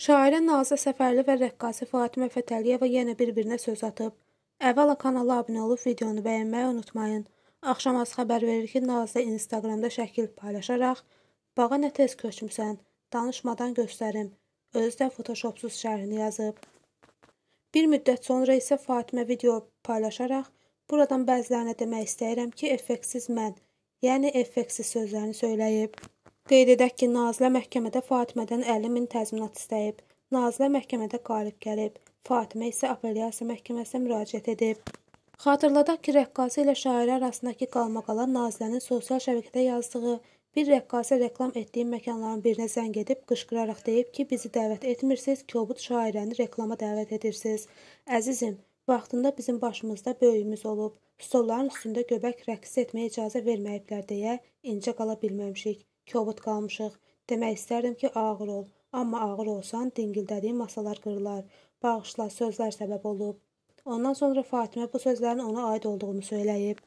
Şairə Nazə Səfərli və rəqqası Fatimə Fətəliyeva yenə bir-birinə söz atıb. Əvvəla kanala abunə olub videonu bəyənməyi unutmayın. Axşam az xəbər verir ki, Nazlı Instagramda şəkil paylaşaraq "Bağa nə tez köçmüsən? Danışmadan göstərim." Özü də Photoshopsuz şərhini yazıb. Bir müddət sonra isə Fatimə video paylaşaraq "Buradan bəzilərinə demək istəyirəm ki, effektsiz mən, yəni effeksiz sözlərini söyləyib." Qeyd edək ki, Nazilə məhkəmədə Fatimədən 50 min təzminat istəyib. Nazilə məhkəmədə qalib gəlib. Fatimə isə apellyasiya məhkəməsinə müraciət edib. Xatırladaq ki, rəqqası ilə şairə arasındakı qalmaqala Nazilənin sosial şəbəkədə yazdığı bir rəqqasə reklam etdiyi məkanların birinə zəng edib qışqıraraq deyib ki, bizi dəvət etmirsiniz, kobud şairəni reklama dəvət edirsiniz. Əzizim, vaxtında bizim başımızda böyüyümüz olub, stolların üstündə göbək rəqs etməyə icazə verməyiblər deyə incə qala bilməmişik. Kobud qalmışıq. Demək istərdim ki, ağır ol. Amma ağır olsan, dingildədiyin masalar qırılar. Bağışla, sözlər səbəb olub. Ondan sonra Fatimə bu sözlərin ona aid olduğunu söyləyib.